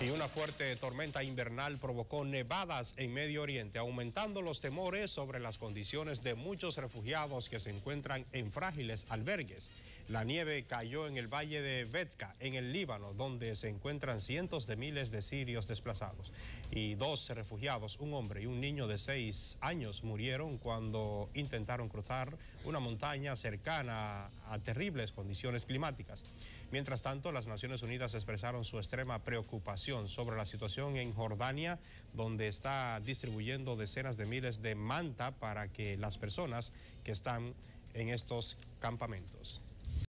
Y una fuerte tormenta invernal provocó nevadas en Medio Oriente, aumentando los temores sobre las condiciones de muchos refugiados que se encuentran en frágiles albergues. La nieve cayó en el valle de Betka, en el Líbano, donde se encuentran cientos de miles de sirios desplazados. Y dos refugiados, un hombre y un niño de seis años, murieron cuando intentaron cruzar una montaña cercana a terribles condiciones climáticas. Mientras tanto, las Naciones Unidas expresaron su extrema preocupación sobre la situación en Jordania, donde está distribuyendo decenas de miles de manta para que las personas que están en estos campamentos.